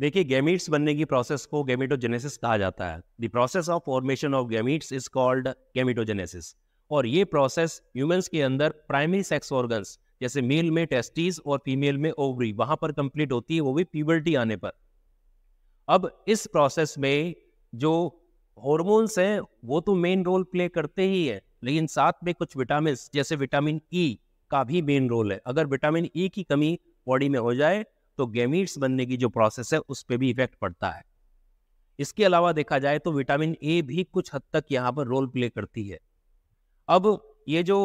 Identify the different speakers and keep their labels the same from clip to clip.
Speaker 1: देखिए गैमिट्स बनने की प्रोसेस को गैमिटोजेनेसिस कहा जाता है the process of formation of gametes is called gametogenesis और ये प्रोसेस ह्यूमंस के अंदर प्राइमरी सेक्स ऑर्गन्स जैसे मेल में टेस्टिस और फीमेल में ओवरी वहां पर कंप्लीट होती है वो भी प्यूबर्टी आने पर अब इस प्रोसेस में जो हॉर्मोन्स हैं वो तो मेन रोल प्ले करते ही है लेकिन साथ में कुछ विटामिन जैसे विटामिन ई e का भी मेन रोल है अगर विटामिन ई e की कमी बॉडी में हो जाए तो गेमीट्स बनने की जो प्रोसेस है उस पर भी इफेक्ट पड़ता है इसके अलावा देखा जाए तो विटामिन ए भी कुछ हद तक यहाँ पर रोल प्ले करती है अब ये जो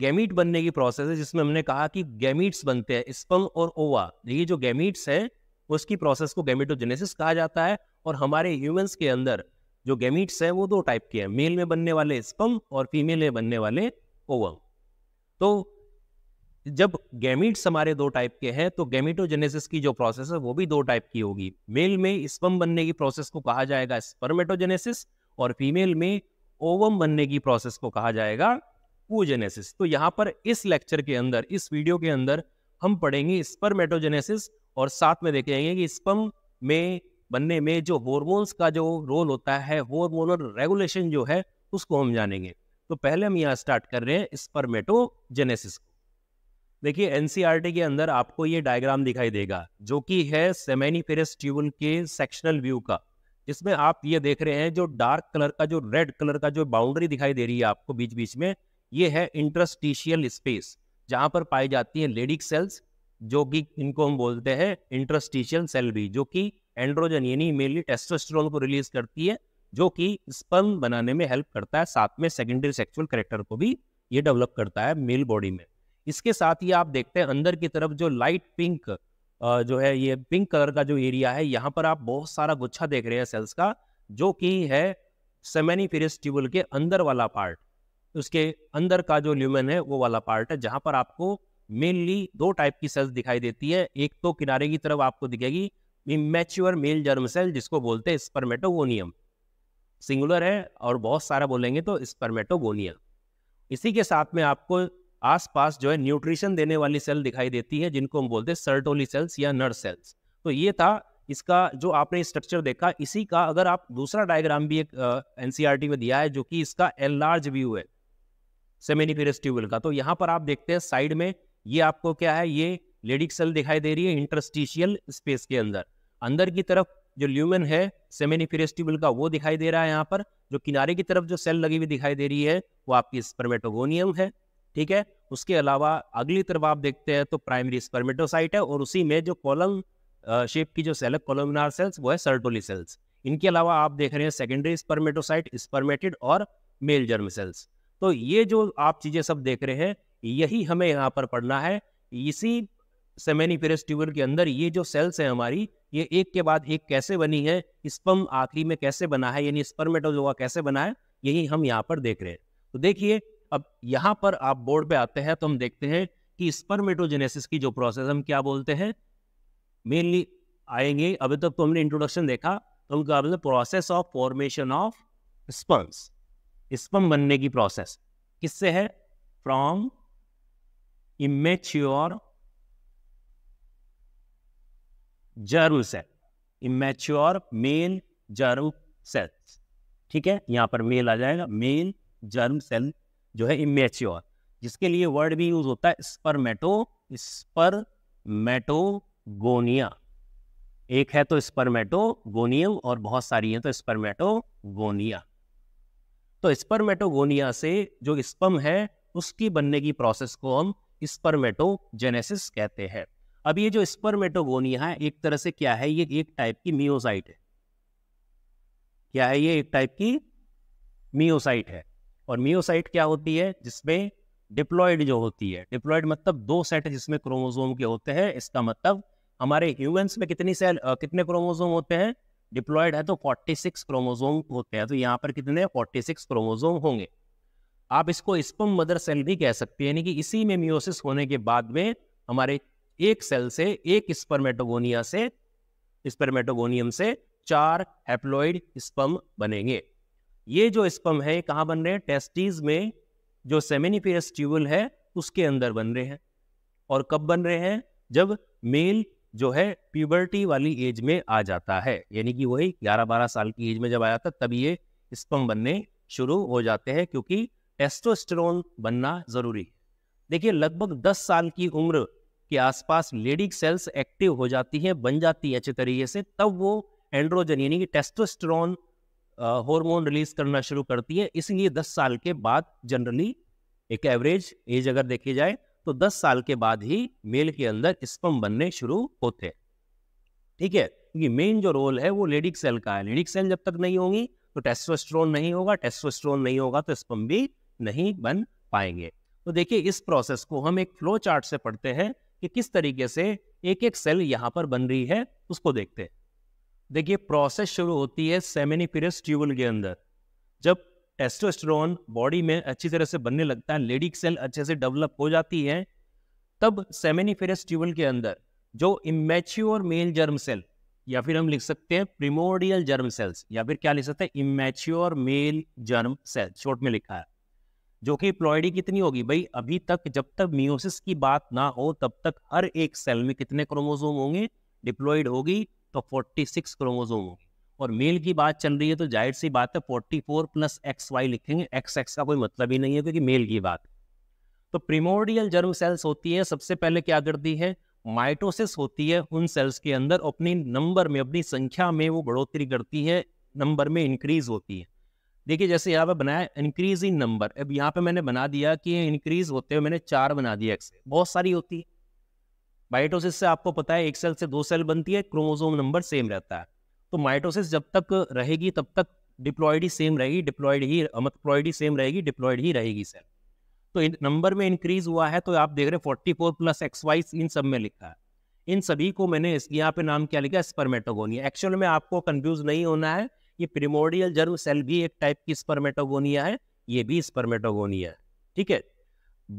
Speaker 1: गैमीट बनने की प्रोसेस है जिसमें हमने कहा कि गैमीट्स बनते हैं स्पम और ओवा ये जो गैमीट्स हैं उसकी प्रोसेस को गैमिटोजेनेसिस कहा जाता है और हमारे ह्यूमंस के अंदर जो गैमीट्स हैं वो दो टाइप के हैं मेल में बनने वाले स्पम और फीमेल में बनने वाले ओवम तो जब गैमिट्स हमारे दो टाइप के हैं तो गैमिटोजेनेसिस की जो प्रोसेस है वो भी दो टाइप की होगी मेल में स्पम बनने की प्रोसेस को कहा जाएगा स्पर्मेटोजेनेसिस और फीमेल में ओवम बनने की प्रोसेस को कहा जाएगा पूजेनेसिस तो यहाँ पर इस लेक्चर के अंदर इस वीडियो के अंदर हम पढ़ेंगे स्पर्मेटोजेनेसिस और साथ में देखेंगे कि स्पम में बनने में जो हॉर्मोन्स का जो रोल होता है हॉर्मोनल रेगुलेशन जो है उसको हम जानेंगे तो पहले हम यहाँ स्टार्ट कर रहे हैं स्पर्मेटोजेनेसिस को देखिए एनसीआर e के अंदर आपको ये डायग्राम दिखाई देगा जो कि है सेमेनी ट्यूबल के सेक्शनल व्यू का जिसमें आप ये देख रहे हैं जो डार्क कलर का जो रेड कलर का जो बाउंड्री दिखाई दे रही है आपको बीच बीच में ये है इंट्रस्टिशियल स्पेस जहां पर पाई जाती है लेडिक सेल्स जो कि इनको हम बोलते हैं इंट्रस्टिशियल सेल भी जो कि एंड्रोजन यानी मेनली टेस्टोस्टेरोन को रिलीज करती है जो कि स्पर्म बनाने में हेल्प करता है साथ में सेकेंडरी सेक्सुअल करेक्टर को भी ये डेवलप करता है मेल बॉडी में इसके साथ ही आप देखते हैं अंदर की तरफ जो लाइट पिंक जो है ये पिंक कलर का जो एरिया है यहाँ पर आप बहुत सारा गुच्छा देख रहे हैं सेल्स का जो कि है सेमेनी फिर ट्यूबल के अंदर वाला पार्ट उसके अंदर का जो ल्यूमन है वो वाला पार्ट है जहां पर आपको मेनली दो टाइप की सेल्स दिखाई देती है एक तो किनारे की तरफ आपको दिखेगी इमेच्योर मेल जर्म सेल जिसको बोलते हैं स्पर्मेटोगोनियम सिंगुलर है और बहुत सारा बोलेंगे तो स्पर्मेटोगोनियम इसी के साथ में आपको आसपास जो है न्यूट्रिशन देने वाली सेल दिखाई देती है जिनको हम बोलते हैं सर्टोली सेल्स या नर सेल्स तो ये था इसका जो आपने स्ट्रक्चर देखा इसी का अगर आप दूसरा डायग्राम भी एक एनसीआरटी e में दिया है जो कि इसका एल लार्ज व्यू है सेमेनिफेरस ट्यूबल का तो यहाँ पर आप देखते हैं साइड में ये आपको क्या है ये लेडिक सेल दिखाई दे रही है इंटरस्टिशियल स्पेस के अंदर अंदर की तरफ जो ल्यूमन है सेमेनिफेरस ट्यूबल का वो दिखाई दे रहा है यहाँ पर जो किनारे की तरफ जो सेल लगी हुई दिखाई दे रही है वो आपकी स्पर्मेटोगोनियम है ठीक है उसके अलावा अगली तरफ आप देखते हैं तो प्राइमरी स्पर्मेटोसाइट है और उसी में जो कॉलम शेप की जो सेल है कॉलमनार सेल्स वो है सर्टोली सेल्स इनके अलावा आप देख रहे हैं सेकेंडरी स्पर्मेटोसाइट स्पर्मेटेड और मेल जर्म सेल्स तो ये जो आप चीज़ें सब देख रहे हैं यही हमें यहाँ पर पढ़ना है इसी सेमेनिफेरस ट्यूबर के अंदर ये जो सेल्स हैं हमारी ये एक के बाद एक कैसे बनी है स्पम आखिरी में कैसे बना है यानी स्पर्मेटोजोवा कैसे बना है यही हम यहाँ पर देख रहे हैं तो देखिए अब यहाँ पर आप बोर्ड पे आते हैं तो हम देखते हैं कि स्पर्मेटोजेनेसिस की जो प्रोसेस हम क्या बोलते हैं मेनली आएंगे अभी तक तो हमने इंट्रोडक्शन देखा तो हम क्या बोलते process of formation of sperms sperm बनने की प्रोसेस किससे है from immature germ cell immature male germ cells ठीक है यहां पर मेल आ जाएगा मेल जर्म सेल जो है इमेच्योर जिसके लिए वर्ड भी यूज होता है स्पर्मेटो स्पर्मेटोगोनिया एक है तो स्पर्मेटोगोनियम और बहुत सारी है तो स्पर्मेटोगोनिया तो स्पर्मेटोगोनिया से जो स्पर्म है उसकी बनने की प्रोसेस को हम स्पर्मेटोजेनेसिस कहते हैं अब ये जो स्पर्मेटोगोनिया है एक तरह से क्या है ये एक टाइप की मियोसाइट है क्या है ये एक टाइप की मियोसाइट है और मियोसाइट क्या होती है जिसमें डिप्लॉयड जो होती है डिप्लॉयड मतलब दो सेट जिसमें क्रोमोजोम के होते हैं इसका मतलब हमारे ह्यूमंस में कितनी सेल कितने क्रोमोजोम होते हैं डिप्लॉयड है तो 46 क्रोमोजोम होते हैं तो यहाँ पर कितने 46 क्रोमोजोम होंगे आप इसको स्पम मदर सेल भी कह सकते हैं यानी कि इसी में मियोसिस होने के बाद में हमारे एक सेल से एक स्पर्मेटोगोनिया से स्पर्मेटोगोनियम से चार हेप्लॉयड स्पम बनेंगे ये जो स्पम है कहाँ बन रहे हैं टेस्टीज में जो सेमिनिफेरस ट्यूबल है उसके अंदर बन रहे हैं और कब बन रहे हैं जब मेल जो है प्यूबर्टी वाली एज में आ जाता है यानी कि वही 11-12 साल की एज में जब आ जाता तब ये स्पम बनने शुरू हो जाते हैं क्योंकि टेस्टोस्टेरोन बनना ज़रूरी है देखिए लगभग 10 साल की उम्र के आसपास लेडी सेल्स एक्टिव हो जाती हैं बन जाती है अच्छे तरीके से तब वो एंड्रोजन यानी कि टेस्टोस्टेरोन हार्मोन रिलीज करना शुरू करती है इसलिए 10 साल के बाद जनरली एक एवरेज एज अगर देखी जाए तो 10 साल के बाद ही मेल के अंदर स्पम बनने शुरू होते हैं ठीक है क्योंकि मेन जो रोल है वो लेडिक सेल का है लेडिक सेल जब तक नहीं होगी तो टेस्टोस्ट्रोन नहीं होगा टेस्टोस्ट्रोन नहीं होगा तो स्पम भी नहीं बन पाएंगे तो देखिए इस प्रोसेस को हम एक फ्लो चार्ट से पढ़ते हैं कि किस तरीके से एक एक सेल यहाँ पर बन रही है उसको देखते हैं देखिए प्रोसेस शुरू होती है सेमिनिफिरस ट्यूबल के अंदर जब टेस्टोस्टेरोन बॉडी में अच्छी तरह से बनने लगता है लेडिक सेल अच्छे से डेवलप हो जाती है तब सेमिनिफेरस ट्यूबल के अंदर जो इमेच्योर मेल जर्म सेल या फिर हम लिख सकते हैं प्रिमोडियल जर्म सेल्स या फिर क्या लिख सकते हैं immature male germ cell short में लिखा है जो कि प्लॉयडी कितनी होगी भाई अभी तक जब तक मियोसिस की बात ना हो तब तक हर एक सेल में कितने क्रोमोसोम होंगे डिप्लॉयड होगी तो 46 क्रोमोजोम होंगे और मेल की बात चल रही है तो जाहिर सी बात है 44 प्लस एक्स वाई लिखेंगे एक्स एक्स का कोई मतलब ही नहीं है क्योंकि मेल की बात तो प्रीमोडियल जर्म सेल्स होती है सबसे पहले क्या करती है माइटोसिस होती है उन सेल्स के अंदर अपनी नंबर में अपनी संख्या में वो बढ़ोतरी करती है नंबर में इंक्रीज होती है देखिए जैसे यहाँ पे बनाया इंक्रीज इन नंबर अब यहाँ पे मैंने बना दिया कि इंक्रीज होते हुए मैंने चार बना दिया एक्स बहुत सारी होती है माइटोसिस से आपको पता है एक सेल से दो सेल बनती है क्रोमोसोम नंबर सेम रहता है तो माइटोसिस जब तक रहेगी तब तक डिप्लॉयड ही सेम रहेगी डिप्लॉयड ही अमतप्लॉयड ही सेम रहेगी डिप्लॉयड ही रहेगी सेल तो इन नंबर में इंक्रीज हुआ है तो आप देख रहे forty four plus X Y इन सब में लिखा है इन सभी को मैंने यहाँ पे नाम क्या लिखा स्पर्मेटोगोनिया एक्चुअल में आपको कंफ्यूज नहीं होना है ये प्रिमोडियल जर्म सेल भी एक टाइप की स्पर्मेटोगोनिया है ये भी स्पर्मेटोगोनिया है ठीक है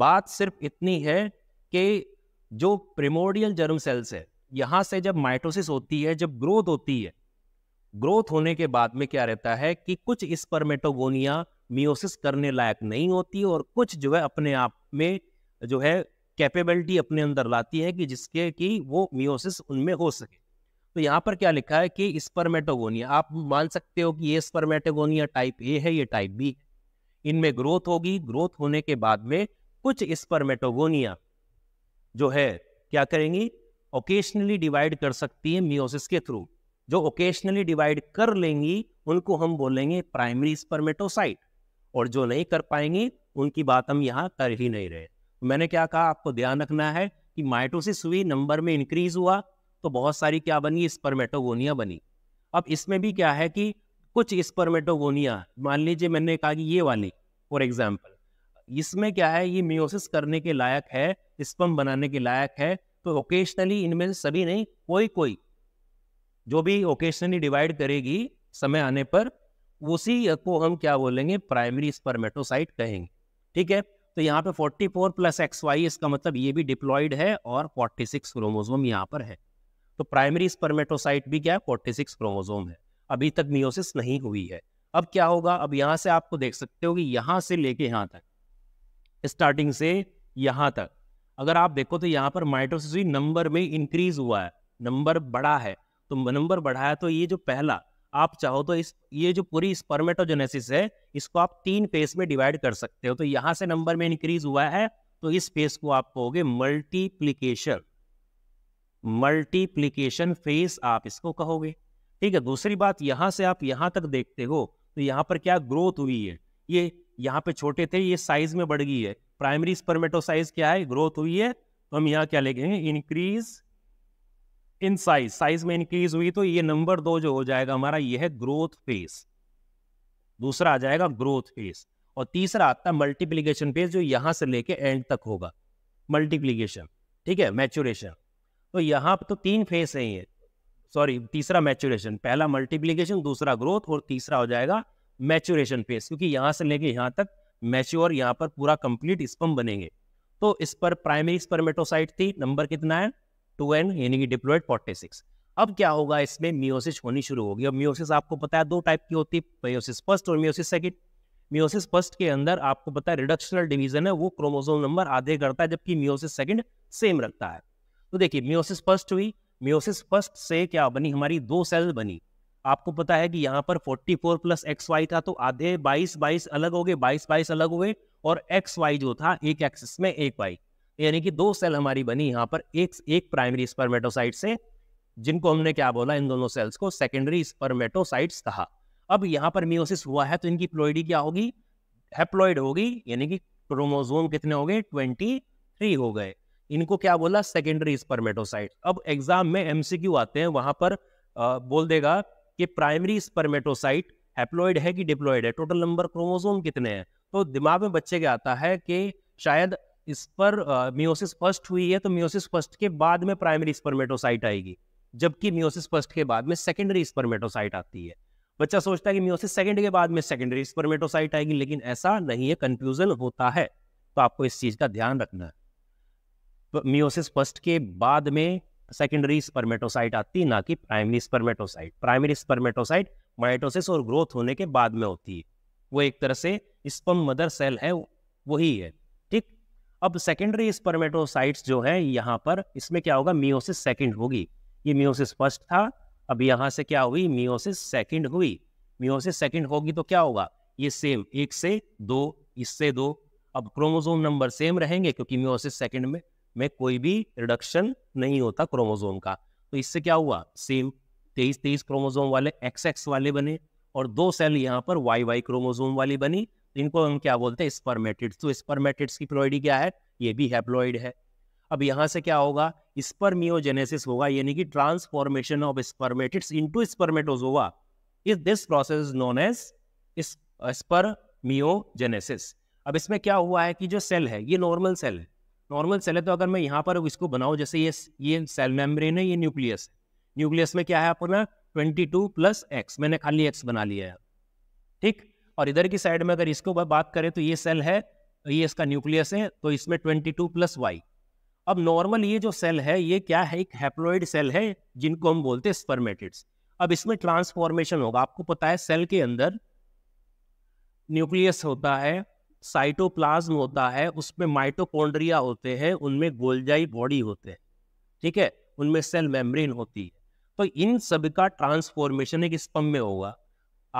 Speaker 1: बात सिर्फ इतनी है कि जो प्रिमोडियल जर्म सेल्स है यहां से जब माइटोसिस होती है जब ग्रोथ होती है ग्रोथ होने के बाद में क्या रहता है कि कुछ स्पर्मेटोगोनिया मियोसिस करने लायक नहीं होती और कुछ जो है अपने आप में जो है कैपेबिलिटी अपने अंदर लाती है कि जिसके कि वो मियोसिस उनमें हो सके तो यहाँ पर क्या लिखा है कि स्पर्मेटोगोनिया आप मान सकते हो कि ये स्पर्मेटोगोनिया टाइप ए है ये टाइप बी इनमें ग्रोथ होगी ग्रोथ होने के बाद में कुछ स्पर्मेटोगोनिया जो है क्या करेंगी ओकेशनली डिवाइड कर सकती है मियोसिस के थ्रू जो ओकेशनली डिवाइड कर लेंगी उनको हम बोलेंगे प्राइमरी स्पर्मेटोसाइट और जो नहीं कर पाएंगी उनकी बात हम यहाँ कर ही नहीं रहे तो मैंने क्या कहा आपको ध्यान रखना है कि माइटोसिस हुई नंबर में इंक्रीज हुआ तो बहुत सारी क्या बनी स्पर्मेटोगोनिया बनी अब इसमें भी क्या है कि कुछ स्पर्मेटोगोनिया मान लीजिए मैंने कहा कि ये वाली फॉर एग्जाम्पल इसमें क्या है ये मियोसिस करने के लायक है स्पम बनाने के लायक है तो ओकेशनली इनमें सभी नहीं कोई कोई जो भी ओकेशनली डिवाइड करेगी समय आने पर उसी को हम क्या बोलेंगे प्राइमरी स्पर्मेटोसाइट कहेंगे ठीक है तो यहाँ पे 44 फोर प्लस एक्स वाई इसका मतलब ये भी डिप्लॉयड है और 46 सिक्स क्रोमोजोम यहाँ पर है तो प्राइमरी स्पर्मेटोसाइट भी क्या है 46 क्रोमोजोम है अभी तक मियोसिस नहीं हुई है अब क्या होगा अब यहाँ से आपको देख सकते हो कि यहाँ से लेके यहाँ तक स्टार्टिंग से यहाँ तक अगर आप देखो तो यहाँ पर माइटोसिस भी नंबर में इंक्रीज हुआ है नंबर बढ़ा है तो नंबर बढ़ा है तो ये जो पहला आप चाहो तो इस ये जो पूरी स्पर्मेटोजेनेसिस है इसको आप तीन फेस में डिवाइड कर सकते हो तो यहाँ से नंबर में इंक्रीज हुआ है तो इस फेस को आप कहोगे मल्टीप्लीकेशन मल्टीप्लीकेशन फेस आप इसको कहोगे ठीक है दूसरी बात यहाँ से आप यहाँ तक देखते हो तो यहाँ पर क्या ग्रोथ हुई है ये यहाँ पे छोटे थे ये साइज में बढ़ गई है प्राइमरी स्पर्मेटोसाइज क्या है ग्रोथ हुई है तो हम यहाँ क्या लिखेंगे इंक्रीज इन साइज साइज में इंक्रीज हुई तो ये नंबर दो जो हो जाएगा हमारा ये है ग्रोथ फेस दूसरा आ जाएगा ग्रोथ फेस और तीसरा आता है मल्टीप्लीकेशन फेज जो यहां से लेके एंड तक होगा मल्टीप्लीकेशन ठीक है मैचुरेशन तो यहाँ पर तो तीन फेज है ये सॉरी तीसरा मैचुरेशन पहला मल्टीप्लीकेशन दूसरा ग्रोथ और तीसरा हो जाएगा मैच्योरेशन फेज क्योंकि यहाँ से लेके यहाँ तक मैच्योर यहाँ पर पूरा कंप्लीट स्पम बनेंगे तो इस पर प्राइमरी स्पर्मेटोसाइट थी नंबर कितना है टू एन यानी कि डिप्लोइड फोर्टी सिक्स अब क्या होगा इसमें मियोसिस होनी शुरू होगी अब मियोसिस आपको पता है दो टाइप की होती है मियोसिस फर्स्ट और मियोसिस सेकेंड मियोसिस फर्स्ट के अंदर आपको पता है रिडक्शनल डिवीजन है वो क्रोमोसोम नंबर आधे करता है जबकि मियोसिस सेकेंड सेम रखता है तो देखिए मियोसिस फर्स्ट हुई मियोसिस फर्स्ट से क्या बनी हमारी दो सेल बनी आपको पता है कि यहाँ पर 44 प्लस एक्स वाई था तो आधे 22 22 अलग हो गए 22 22 अलग हुए और एक्स वाई जो था एक एक्सिस में एक वाई यानी कि दो सेल हमारी बनी यहाँ पर एक एक प्राइमरी स्पर्मेटोसाइट से जिनको हमने क्या बोला इन दोनों सेल्स को सेकेंडरी स्पर्मेटोसाइट्स कहा अब यहाँ पर मियोसिस हुआ है तो इनकी प्लोइडी क्या होगी हेप्लॉइड होगी यानी कि क्रोमोजोम कितने हो गए ट्वेंटी थ्री हो गए इनको क्या बोला सेकेंडरी स्पर्मेटोसाइट अब एग्जाम में एमसीक्यू आते हैं वहां पर आ, बोल देगा कि प्राइमरी स्पर्मेटोसाइट हैप्लोइड है कि डिप्लोइड है टोटल नंबर क्रोमोसोम कितने हैं तो दिमाग में बच्चे के आता है कि शायद इस पर मियोसिस फर्स्ट हुई है तो मियोसिस फर्स्ट के बाद में प्राइमरी स्पर्मेटोसाइट आएगी जबकि मियोसिस फर्स्ट के बाद में सेकेंडरी स्पर्मेटोसाइट आती है बच्चा सोचता है कि मियोसिस सेकेंड के बाद में सेकेंडरी स्पर्मेटोसाइट आएगी लेकिन ऐसा नहीं है कंफ्यूजन होता है तो आपको इस चीज का ध्यान रखना है मियोसिस तो फर्स्ट के बाद में सेकेंडरी स्पर्मेटोसाइट आती है ना कि primary spermatocyte primary spermatocyte mitosis और ग्रोथ होने के बाद में होती है वो एक तरह से स्पम मदर सेल है वही है ठीक अब सेकेंडरी स्पर्मेटोसाइट्स जो है यहाँ पर इसमें क्या होगा मियोसिस सेकेंड होगी ये मियोसिस फर्स्ट था अब यहाँ से क्या हुई मियोसिस सेकेंड हुई मियोसिस सेकेंड होगी तो क्या होगा ये सेम एक से दो इससे दो अब क्रोमोजोम नंबर सेम रहेंगे क्योंकि मियोसिस सेकेंड में में कोई भी रिडक्शन नहीं होता क्रोमोजोम का तो इससे क्या हुआ सेम तेईस तेईस क्रोमोजोम वाले एक्स एक्स वाले बने और दो सेल यहाँ पर वाई वाई क्रोमोजोम वाली बनी इनको हम क्या बोलते हैं स्पर्मेटिड्स तो स्पर्मेटिड्स की प्लॉइडी क्या है ये भी हैप्लॉइड है अब यहाँ से क्या होगा स्पर्मियोजेनेसिस होगा यानी कि transformation of spermatids into spermatozoa इस this process is known as spermiogenesis अब इसमें क्या हुआ है कि जो सेल है ये नॉर्मल सेल है नॉर्मल सेल है तो अगर मैं यहाँ पर इसको बनाऊँ जैसे ये ये सेल मेम्ब्रेन है ये न्यूक्लियस है न्यूक्लियस में क्या है अपना ट्वेंटी टू प्लस एक्स मैंने खाली एक्स बना लिया है ठीक और इधर की साइड में अगर इसको बात करें तो ये सेल है ये इसका न्यूक्लियस है तो इसमें ट्वेंटी टू प्लस वाई अब नॉर्मल ये जो सेल है ये क्या है एक हैप्लोइड सेल है जिनको हम बोलते हैं स्पर्मेटिड्स अब इसमें ट्रांसफॉर्मेशन होगा आपको पता है सेल के अंदर न्यूक्लियस होता है साइटोप्लाज्म होता है उसमें माइटोकॉन्ड्रिया होते हैं उनमें गोलजाई बॉडी होते हैं ठीक है उनमें सेल मेम्ब्रेन होती है तो इन सब का ट्रांसफॉर्मेशन एक स्पम में होगा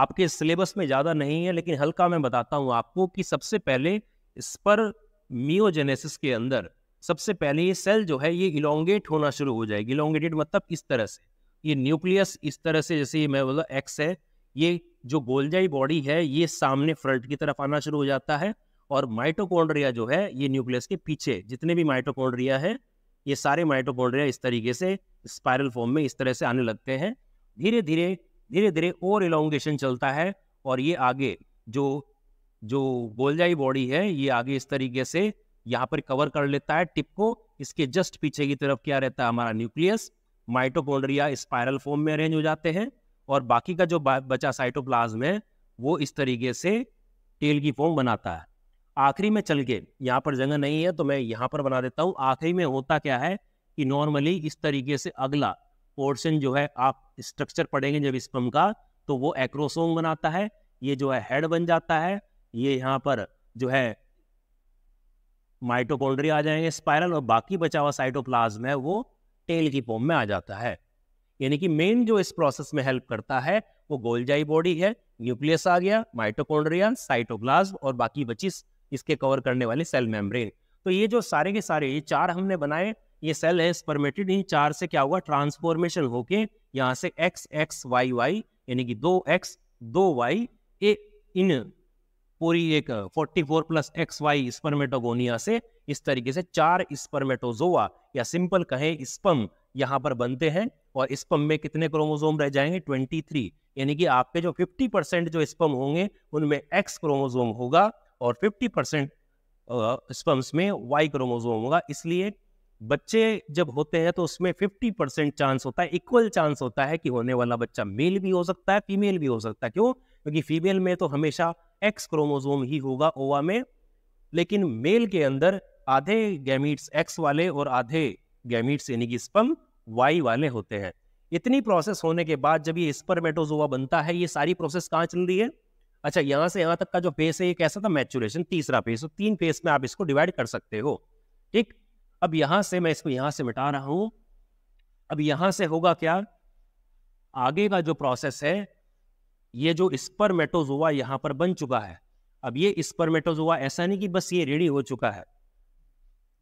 Speaker 1: आपके सिलेबस में ज़्यादा नहीं है लेकिन हल्का मैं बताता हूँ आपको कि सबसे पहले इस पर मियोजेनेसिस के अंदर सबसे पहले ये सेल जो है ये इलोंगेट होना शुरू हो जाएगी इलोंगेटेड मतलब इस तरह से ये न्यूक्लियस इस तरह से जैसे ये मैं बोला एक्स है ये जो गोलजाई बॉडी है ये सामने फ्रंट की तरफ आना शुरू हो जाता है और माइटोकॉन्ड्रिया जो है ये न्यूक्लियस के पीछे जितने भी माइटोकॉन्ड्रिया है ये सारे माइटोकॉन्ड्रिया इस तरीके से स्पायरल फॉर्म में इस तरह से आने लगते हैं धीरे धीरे धीरे धीरे और इलांगेशन चलता है और ये आगे जो जो गोलजाई बॉडी है ये आगे इस तरीके से यहाँ पर कवर कर लेता है टिप को इसके जस्ट पीछे की तरफ क्या रहता है हमारा न्यूक्लियस माइटोकॉन्ड्रिया स्पायरल फॉर्म में अरेंज हो जाते हैं और बाकी का जो बचा साइटोप्लाज्म है वो इस तरीके से टेल की फॉर्म बनाता है आखिरी में चल के यहाँ पर जगह नहीं है तो मैं यहाँ पर बना देता हूँ आखिरी में होता क्या है कि नॉर्मली इस तरीके से अगला पोर्शन जो है आप स्ट्रक्चर पढ़ेंगे जब स्पम का तो वो एक्रोसोम बनाता है ये जो है हेड बन जाता है ये यहाँ पर जो है माइटोकोल्ड्री आ जाएंगे स्पायरल और बाकी बचा हुआ साइटोप्लाज्म है वो टेल की फॉर्म में आ जाता है यानी कि मेन जो इस प्रोसेस में हेल्प करता है वो गोलजाई बॉडी है न्यूक्लियस आ गया माइटोकॉन्ड्रिया साइटोग्लास और बाकी बची इसके कवर करने वाले सेल मेम्ब्रेन तो ये जो सारे के सारे ये चार हमने बनाए ये सेल है स्पर्मेटेड इन चार से क्या हुआ ट्रांसफॉर्मेशन होके यहाँ से एक्स एक्स वाई वाई यानी कि दो एक्स दो वाई ए इन पूरी एक 44 प्लस एक्स वाई स्पर्मेटोगोनिया से इस तरीके से चार स्पर्मेटोजोआ या सिंपल कहें स्पम यहाँ पर बनते हैं और स्पम में कितने क्रोमोजोम रह जाएंगे 23 यानी कि आपके जो 50 परसेंट जो स्पम होंगे उनमें एक्स क्रोमोजोम होगा और 50 परसेंट स्पम्स में वाई क्रोमोजोम होगा इसलिए बच्चे जब होते हैं तो उसमें 50 परसेंट चांस होता है इक्वल चांस होता है कि होने वाला बच्चा मेल भी हो सकता है फीमेल भी हो सकता है क्यों क्योंकि फीमेल में तो हमेशा एक्स क्रोमोजोम ही होगा ओवा में लेकिन मेल के अंदर आधे गैमिट्स एक्स वाले और आधे गैमिट्स यानी कि स्पम वाई वाले होते हैं इतनी प्रोसेस होने के बाद जब ये स्पर्मेटोजोवा बनता है ये सारी प्रोसेस कहाँ चल रही है अच्छा यहाँ से यहाँ तक का जो फेस है ये कैसा था मैचुरेशन तीसरा फेस तो तीन फेस में आप इसको डिवाइड कर सकते हो ठीक अब यहाँ से मैं इसको यहाँ से मिटा रहा हूँ अब यहाँ से होगा क्या आगे का जो प्रोसेस है ये जो स्पर्मेटोजोवा यहाँ पर बन चुका है अब ये स्पर्मेटोजोवा ऐसा नहीं कि बस ये रेडी हो चुका है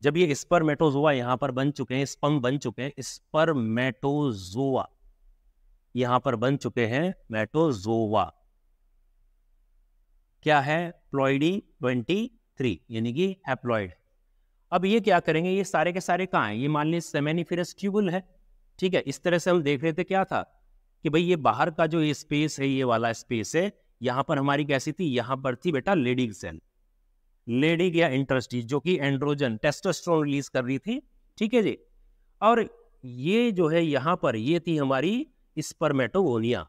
Speaker 1: जब ये स्पर्मेटोजोआ यहां पर बन चुके हैं स्पंग बन चुके हैं स्पर्मेटोजोआ यहां पर बन चुके हैं मेटोजोवा क्या है प्लॉइडी ट्वेंटी थ्री यानी कि हैप्लॉइड अब ये क्या करेंगे ये सारे के सारे कहाँ हैं ये मान लीजिए सेमेनिफेरस ट्यूबुल है ठीक है इस तरह से हम देख रहे थे क्या था कि भाई ये बाहर का जो ये स्पेस है ये वाला स्पेस है यहां पर हमारी कैसी थी यहां पर थी बेटा लेडिंग सेल लेडी या इंटरस्टीज जो कि एंड्रोजन टेस्टोस्टेरोन रिलीज कर रही थी ठीक है जी और ये जो है यहाँ पर ये थी हमारी स्पर्मेटोगोनिया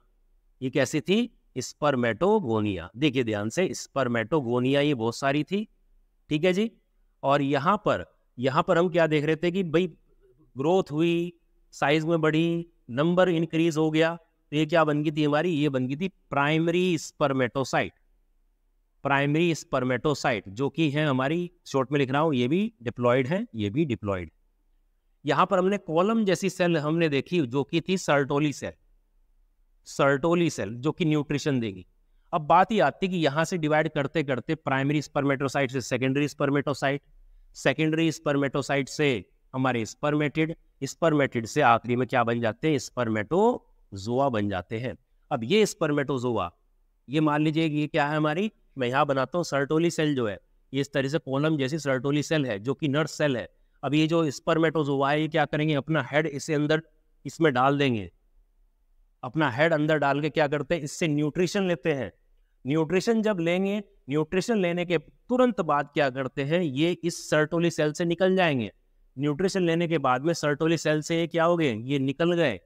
Speaker 1: ये कैसी थी स्पर्मेटोगोनिया देखिए ध्यान से स्पर्मेटोगोनिया ये बहुत सारी थी ठीक है जी और यहाँ पर यहाँ पर हम क्या देख रहे थे कि भाई ग्रोथ हुई साइज में बढ़ी नंबर इंक्रीज हो गया तो ये क्या बन गई थी हमारी ये बन गई थी प्राइमरी स्पर्मेटोसाइट प्राइमरी स्पर्मेटोसाइट जो कि है हमारी शॉर्ट में लिख रहा हूँ ये भी डिप्लॉयड है ये भी डिप्लॉयड यहाँ पर हमने कॉलम जैसी सेल हमने देखी जो कि थी सर्टोली सेल सर्टोली सेल जो कि न्यूट्रिशन देगी अब बात ही आती कि यहाँ से डिवाइड करते करते प्राइमरी स्पर्मेटोसाइट से सेकेंडरी स्पर्मेटोसाइट सेकेंडरी स्पर्मेटोसाइट से हमारे स्पर्मेटेड स्पर्मेटेड से आखिरी में क्या बन जाते हैं स्पर्मेटोजोआ बन जाते हैं अब ये स्पर्मेटोजोआ ये मान लीजिए ये क्या है हमारी मैं यहाँ बनाता हूँ सर्टोली सेल जो है ये इस तरह से कोलम जैसी सर्टोली सेल है जो कि नर्स सेल है अब ये जो स्पर्मेटोज हुआ है ये क्या करेंगे अपना हेड इसे अंदर इसमें डाल देंगे अपना हेड अंदर डाल के क्या करते हैं इससे न्यूट्रिशन लेते हैं न्यूट्रिशन जब लेंगे न्यूट्रिशन लेने के तुरंत बाद क्या करते हैं ये इस सर्टोली सेल से निकल जाएंगे न्यूट्रिशन लेने के बाद में सर्टोली सेल से ये क्या हो गए ये निकल गए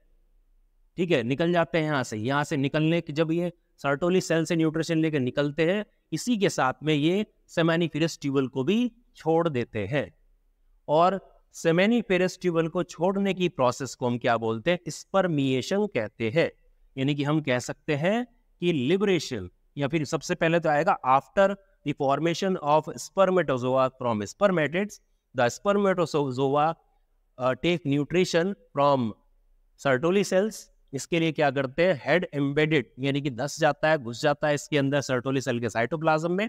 Speaker 1: ठीक है निकल जाते हैं यहाँ से यहाँ से निकलने के जब ये सर्टोली सेल से न्यूट्रिशन लेके निकलते हैं इसी के साथ में ये सेमेनिफेरस ट्यूबल को भी छोड़ देते हैं और सेमेनिफेरस ट्यूबल को छोड़ने की प्रोसेस को हम क्या बोलते हैं स्पर्मिएशन कहते हैं यानी कि हम कह सकते हैं कि लिबरेशन या फिर सबसे पहले तो आएगा after the formation of spermatozoa from spermatids the spermatozoa take nutrition from Sertoli cells इसके लिए क्या करते हैं हेड एम्बेडेड यानी कि धस जाता है घुस जाता है इसके अंदर सर्टोली सेल के साइटोप्लाज्म में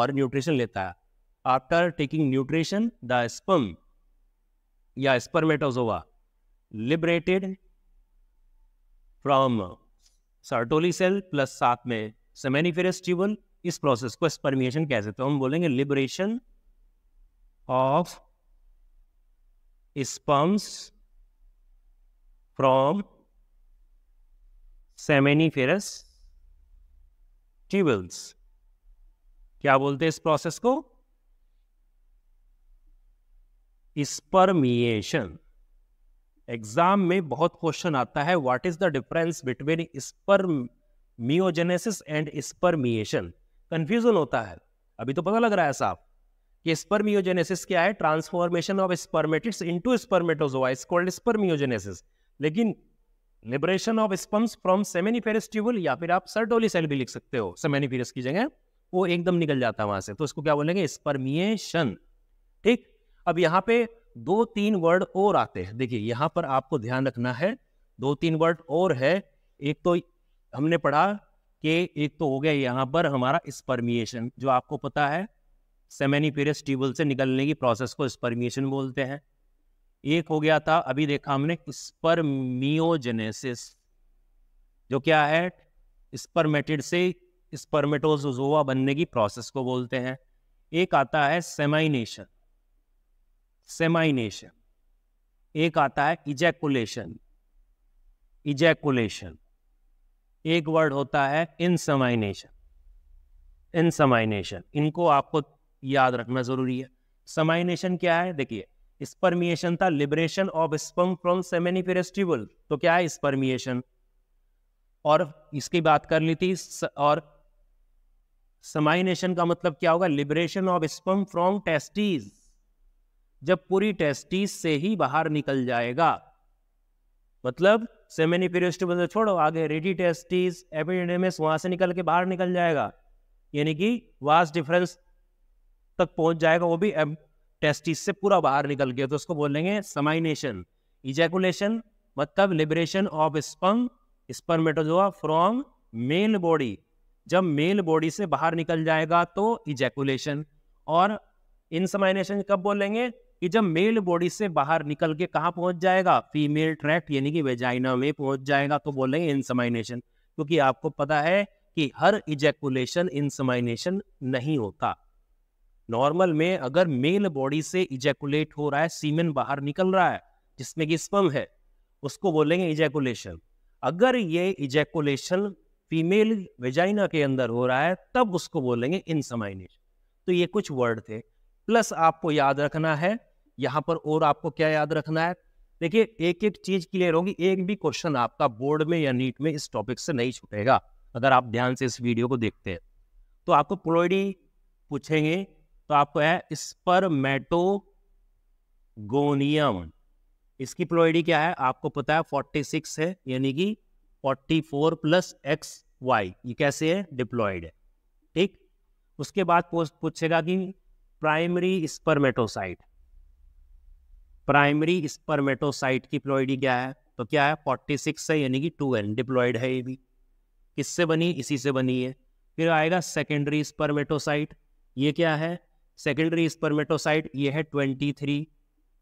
Speaker 1: और न्यूट्रिशन लेता है after taking nutrition the sperm या spermatozoa liberated from Sertoli cell plus साथ में सेमेनिफेरस ट्यूबल इस प्रोसेस को स्पर्मिएशन कह सकते हम बोलेंगे liberation of sperms from seminiferous tubules क्या बोलते हैं इस प्रोसेस को स्पर्मिएशन एग्जाम में बहुत क्वेश्चन आता है what is the difference between spermiogenesis and spermiation confusion होता है अभी तो पता लग रहा है साहब कि स्पर्मियोजेनेसिस क्या है transformation of spermatids into spermatozoa is called spermiogenesis लेकिन liberation of sperms from seminiferous tubule या फिर आप सर्टोली सेल भी लिख सकते हो सेमेनिफेरस की जगह वो एकदम निकल जाता है वहां से तो इसको क्या बोलेंगे स्पर्मिएशन ठीक अब यहाँ पे दो तीन वर्ड और आते हैं देखिए यहाँ पर आपको ध्यान रखना है दो तीन वर्ड और है एक तो हमने पढ़ा कि एक तो हो गया यहाँ पर हमारा स्पर्मिएशन जो आपको पता है सेमेनिफेरस ट्यूबल से निकलने की प्रोसेस को स्पर्मिएशन बोलते हैं एक हो गया था अभी देखा हमने स्पर्मियोजेनेसिस जो क्या है स्पर्मेटिड से स्पर्मेटोजोआ बनने की प्रोसेस को बोलते हैं एक आता है सेमाइनेशन सेमाइनेशन एक आता है इजैकुलेशन इजैकुलेशन एक वर्ड होता है इनसमाइनेशन इनसमाइनेशन इनको आपको याद रखना जरूरी है समाइनेशन क्या है देखिए स्पर्मिएशन था liberation of sperm from seminiferous tubule तो क्या है स्पर्मिएशन और इसकी बात कर ली थी और समाइनेशन का मतलब क्या होगा liberation of sperm from testes जब पूरी टेस्टीज से ही बाहर निकल जाएगा मतलब सेमेनिफेरस ट्यूबल से छोड़ो आगे रेडी टेस्टीज एपिडेमिस वहां से निकल के बाहर निकल जाएगा यानी कि वास डिफरेंस तक पहुंच जाएगा वो भी टेस्टिस से पूरा बाहर निकल गया तो उसको बोलेंगे समाइनेशन इजैकुलेशन मतलब liberation of sperm spermatozoa from male body जब मेल बॉडी से बाहर निकल जाएगा तो इजैकुलेशन और इनसमाइनेशन कब बोलेंगे कि जब मेल बॉडी से बाहर निकल के कहाँ पहुंच जाएगा फीमेल ट्रैक्ट यानी कि वेजाइना में पहुंच जाएगा तो बोलेंगे समाइनेशन क्योंकि आपको पता है कि हर इजैकुलेशन समाइनेशन नहीं होता नॉर्मल में अगर मेल बॉडी से इजैकुलेट हो रहा है सीमेन बाहर निकल रहा है जिसमें कि स्पम है उसको बोलेंगे इजैकुलेशन अगर ये इजैकुलेशन फीमेल वेजाइना के अंदर हो रहा है तब उसको बोलेंगे इनसमाइनेशन तो ये कुछ वर्ड थे प्लस आपको याद रखना है यहाँ पर और आपको क्या याद रखना है देखिए एक एक चीज क्लियर होगी एक भी क्वेश्चन आपका बोर्ड में या नीट में इस टॉपिक से नहीं छूटेगा अगर आप ध्यान से इस वीडियो को देखते हैं तो आपको प्लोइडी पूछेंगे तो आपको है स्पर्मेटोगोनियम इसकी प्लोइडी क्या है आपको पता है 46 है यानी कि 44 प्लस एक्स वाई ये कैसे है डिप्लॉयड है ठीक उसके बाद पूछेगा कि प्राइमरी स्पर्मेटोसाइट प्राइमरी स्पर्मेटोसाइट की प्लोइडी क्या है तो क्या है 46 है यानी कि टू एन डिप्लॉयड है ये भी किससे बनी इसी से बनी है फिर आएगा सेकेंडरी स्पर्मेटोसाइट ये क्या है सेकेंडरी स्पर्मेटोसाइट ये है ट्वेंटी थ्री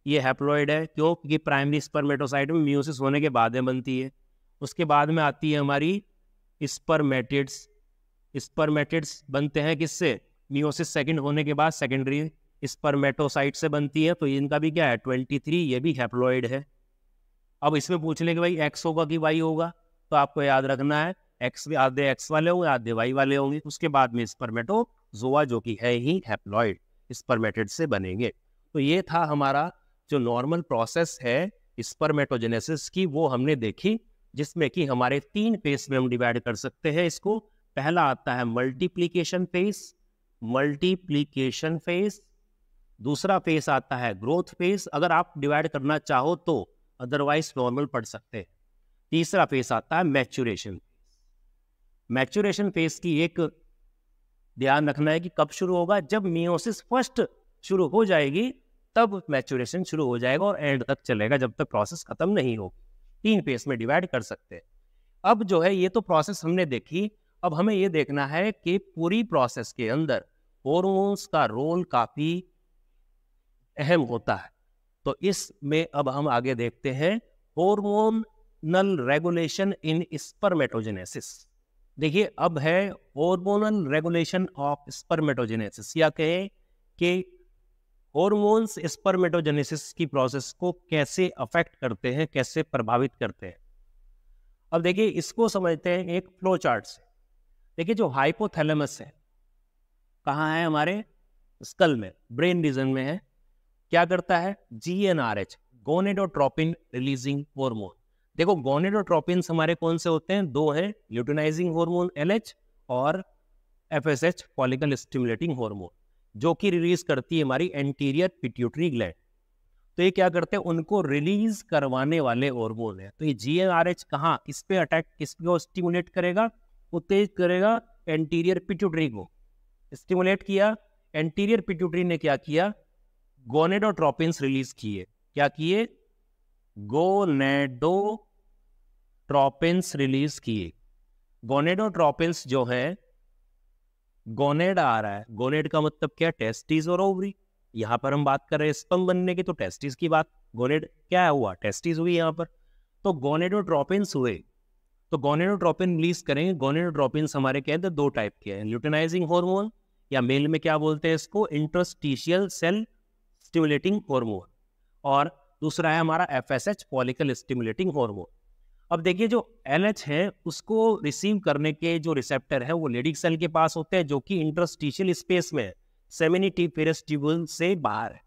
Speaker 1: ये हैप्लॉइड है क्यों क्योंकि प्राइमरी स्पर्मेटोसाइट में म्यूसिस होने के बाद में बनती है उसके बाद में आती है हमारी स्पर्मेटिड्स स्पर्मेटिड्स बनते हैं किससे म्यूसिस सेकेंड होने के बाद सेकेंडरी स्पर्मेटोसाइट से बनती है तो इनका भी क्या है ट्वेंटी थ्री ये भी हैप्लॉइड है अब इसमें पूछ लें कि भाई एक्स होगा कि वाई होगा तो आपको याद रखना है एक्स में आधे एक्स वाले होंगे आधे वाई वाले होंगे उसके बाद में जोआ जो कि है ही हैप्लॉइड स्पर्मेटेड से बनेंगे तो ये था हमारा जो नॉर्मल प्रोसेस है स्पर्मेटोजेनेसिस की वो हमने देखी जिसमें कि हमारे तीन फेस में हम डिवाइड कर सकते हैं इसको पहला आता है मल्टीप्लीकेशन फेस मल्टीप्लीकेशन फेस दूसरा फेस आता है ग्रोथ फेस अगर आप डिवाइड करना चाहो तो अदरवाइज नॉर्मल पढ़ सकते हैं तीसरा फेस आता है मैच्योरेशन मैचुरेशन फेज की एक ध्यान रखना है कि कब शुरू होगा जब मियोसिस फर्स्ट शुरू हो जाएगी तब मैचुरेशन शुरू हो जाएगा और एंड तक चलेगा जब तक प्रोसेस खत्म नहीं होगी तीन फेज में डिवाइड कर सकते हैं अब जो है ये तो प्रोसेस हमने देखी अब हमें ये देखना है कि पूरी प्रोसेस के अंदर हॉर्मोन्स का रोल काफ़ी अहम होता है तो इसमें अब हम आगे देखते हैं हॉर्मोनल रेगुलेशन इन स्पर्मेटोजेनेसिस देखिए अब है हॉर्मोनल रेगुलेशन ऑफ स्पर्मेटोजेनेसिस या कहें कि हॉर्मोन्स स्पर्मेटोजेनेसिस की प्रोसेस को कैसे अफेक्ट करते हैं कैसे प्रभावित करते हैं अब देखिए इसको समझते हैं एक फ्लो चार्ट से देखिए जो हाइपोथैलेमस है कहाँ है हमारे स्कल में ब्रेन रीजन में है क्या करता है G N R H gonadotropin releasing hormone देखो गोनेडोट्रोपिन्स हमारे कौन से होते हैं दो है ल्यूटिनाइजिंग हॉर्मोन एल और F S H follicle stimulating hormone जो कि रिलीज करती है हमारी एंटीरियर पिट्यूटरी ग्लैंड तो ये क्या करते हैं उनको रिलीज करवाने वाले हॉर्मोन है तो ये जी एन आर एच कहाँ किस पे अटैक किस पे स्टिमुलेट करेगा उत्तेज करेगा एंटीरियर पिट्यूटरी को स्टिमुलेट किया एंटीरियर पिट्यूटरी ने क्या किया गोनेडोट्रोपिन रिलीज किए क्या किए गोनेडो ट्रोपिन्स रिलीज किए गोनेडोट्रोपिन्स जो है गोनेड आ रहा है गोनेड का मतलब क्या टेस्टिस और ओवरी यहां पर हम बात कर रहे हैं स्पम बनने की तो टेस्टिस की बात गोनेड क्या हुआ टेस्टिस हुई यहां पर तो गोनेडोट्रोपिन्स हुए तो गोनेडोट्रॉपिन रिलीज करेंगे गोनेडोट्रॉपिन्स हमारे के अंदर तो दो टाइप के हैं ल्यूटिनाइजिंग हार्मोन या मेल में क्या बोलते हैं इसको इंट्रोस्टिशियल सेल स्टिमुलेटिंग हार्मोन और दूसरा है हमारा F S H follicle stimulating hormone अब देखिए जो एल है उसको रिसीव करने के जो रिसेप्टर है वो लेडिक सेल के पास होते हैं जो कि इंटरस्टिशियल स्पेस में सेमिनिटी पेरस ट्यूबल से बाहर है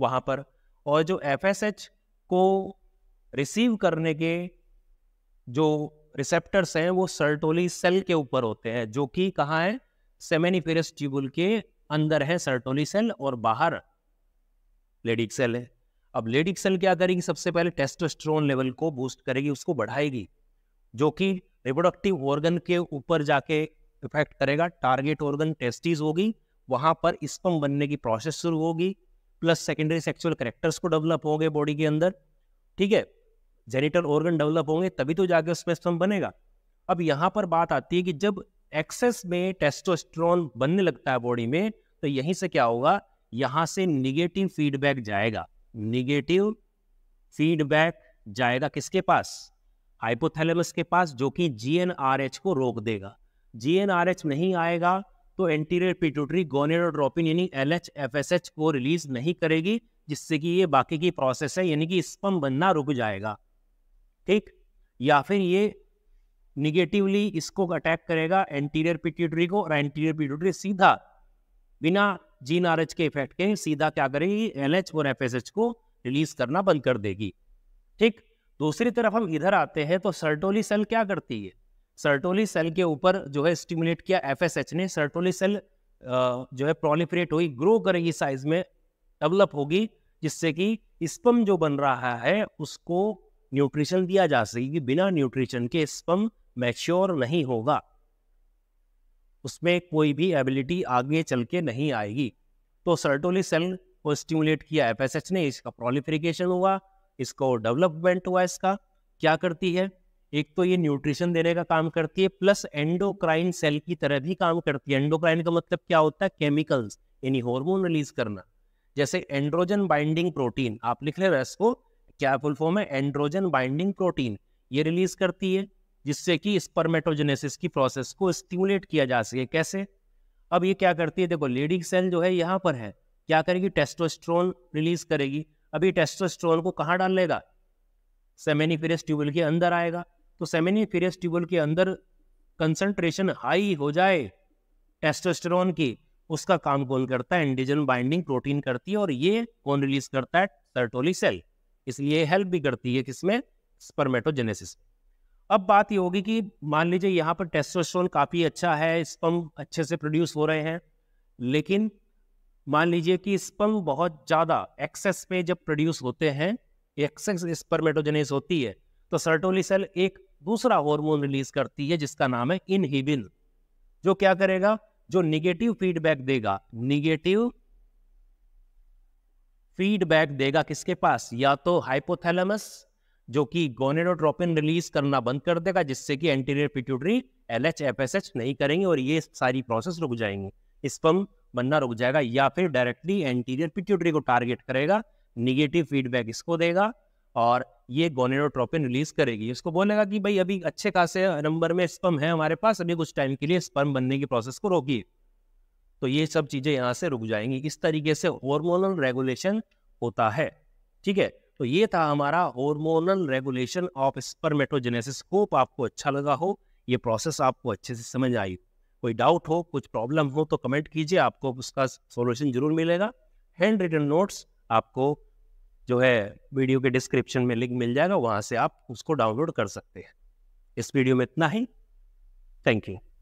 Speaker 1: वहाँ पर और जो एफ को रिसीव करने के जो रिसेप्टर्स हैं वो सर्टोली सेल के ऊपर होते हैं जो कि कहाँ है सेमेनिफेरस ट्यूबुल के अंदर है सर्टोली सेल और बाहर लेडिक सेल है अब लेडिक सेल क्या करेगी सबसे पहले टेस्टोस्टेरोन लेवल को बूस्ट करेगी उसको बढ़ाएगी जो कि रिप्रोडक्टिव ऑर्गन के ऊपर जाके इफेक्ट करेगा टारगेट ऑर्गन टेस्टीज होगी वहां पर स्पम बनने की प्रोसेस शुरू होगी प्लस सेकेंडरी सेक्सुअल करेक्टर्स को डेवलप होंगे बॉडी के अंदर ठीक है जेनिटल ऑर्गन डेवलप होंगे तभी तो जाके उसमें स्पम बनेगा अब यहाँ पर बात आती है कि जब एक्सेस में टेस्टोस्टेरोन बनने लगता है बॉडी में तो यहीं से क्या होगा यहाँ से निगेटिव फीडबैक जाएगा निगेटिव फीडबैक जाएगा किसके पास हाइपोथैलेमस के पास जो कि जीएनआरएच को रोक देगा जीएनआरएच नहीं आएगा तो एंटीरियर पिट्यूटरी गोनेरोड्रोपिन यानी एल एच को रिलीज नहीं करेगी जिससे कि ये बाकी की प्रोसेस है यानी कि स्पम बनना रुक जाएगा ठीक या फिर ये निगेटिवली इसको अटैक करेगा एंटीरियर पिट्यूटरी को और एंटीरियर पिट्यूटरी सीधा बिना जीन आर के इफेक्ट के सीधा क्या करेगी एल और एफ को रिलीज करना बंद कर देगी ठीक दूसरी तरफ हम इधर आते हैं तो सर्टोली सेल क्या करती है सर्टोली सेल के ऊपर जो है स्टिमुलेट किया एफ ने सर्टोली सेल जो है प्रोलिफ्रेट हुई ग्रो करेगी साइज में डेवलप होगी जिससे कि स्पम जो बन रहा है उसको न्यूट्रिशन दिया जा सकेगी बिना न्यूट्रिशन के स्पम मैच्योर नहीं होगा उसमें कोई भी एबिलिटी आगे चल के नहीं आएगी तो सर्टोली सेल को स्टिमुलेट किया एफ ने इसका प्रोलिफिकेशन हुआ इसको डेवलपमेंट हुआ इसका क्या करती है एक तो ये न्यूट्रिशन देने का काम करती है प्लस एंडोक्राइन सेल की तरह भी काम करती है एंडोक्राइन का मतलब क्या होता है केमिकल्स यानी हार्मोन रिलीज करना जैसे एंड्रोजन बाइंडिंग प्रोटीन आप लिख ले रहे इसको क्या फुल फॉर्म है एंड्रोजन बाइंडिंग प्रोटीन ये रिलीज करती है जिससे कि स्पर्मेटोजेनेसिस की प्रोसेस को स्टिमुलेट किया जा सके कैसे अब ये क्या करती है देखो लेडिंग सेल जो है यहाँ पर है क्या करेगी टेस्टोस्ट्रोन रिलीज करेगी अभी टेस्टोस्ट्रोन को कहाँ डाल लेगा सेमेनीफेरियस ट्यूबल के अंदर आएगा तो सेमेनीफेरियस ट्यूबल के अंदर कंसंट्रेशन हाई हो जाए टेस्टोस्ट्रोन की उसका काम कौन करता है एंटीजन बाइंडिंग प्रोटीन करती है और ये कौन रिलीज करता है सर्टोली सेल इसलिए हेल्प भी करती है किसमें स्पर्मेटोजेनेसिस में अब बात ये होगी कि मान लीजिए यहाँ पर टेस्टोस्टेरोन काफ़ी अच्छा है स्पम अच्छे से प्रोड्यूस हो रहे हैं लेकिन मान लीजिए कि स्पम बहुत ज़्यादा एक्सेस में जब प्रोड्यूस होते हैं एक्सेस स्पर्मेटोजेनेस होती है तो सेल एक दूसरा हार्मोन रिलीज करती है जिसका नाम है इनहिबिन जो क्या करेगा जो निगेटिव फीडबैक देगा निगेटिव फीडबैक देगा किसके पास या तो हाइपोथैलेमस जो कि गोनेडोट्रोपिन रिलीज करना बंद कर देगा जिससे कि anterior pituitary L H F S H नहीं करेंगे और ये सारी प्रोसेस रुक जाएंगे स्पम बनना रुक जाएगा या फिर डायरेक्टली एंटीरियर पिट्यूटरी को टारगेट करेगा निगेटिव फीडबैक इसको देगा और ये गोनेडोट्रोपिन रिलीज करेगी इसको बोलेगा कि भाई अभी अच्छे खासे नंबर में स्पम है हमारे पास अभी कुछ टाइम के लिए स्पर्म बनने की प्रोसेस को रोकिए तो ये सब चीज़ें यहाँ से रुक जाएंगी इस तरीके से हॉर्मोनल रेगुलेशन होता है ठीक है तो ये था हमारा hormonal regulation of spermatogenesis hope आपको अच्छा लगा हो ये प्रोसेस आपको अच्छे से समझ आई कोई डाउट हो कुछ प्रॉब्लम हो तो कमेंट कीजिए आपको उसका सोल्यूशन जरूर मिलेगा हैंड रिटन नोट्स आपको जो है वीडियो के डिस्क्रिप्शन में लिंक मिल जाएगा वहाँ से आप उसको डाउनलोड कर सकते हैं इस वीडियो में इतना ही थैंक यू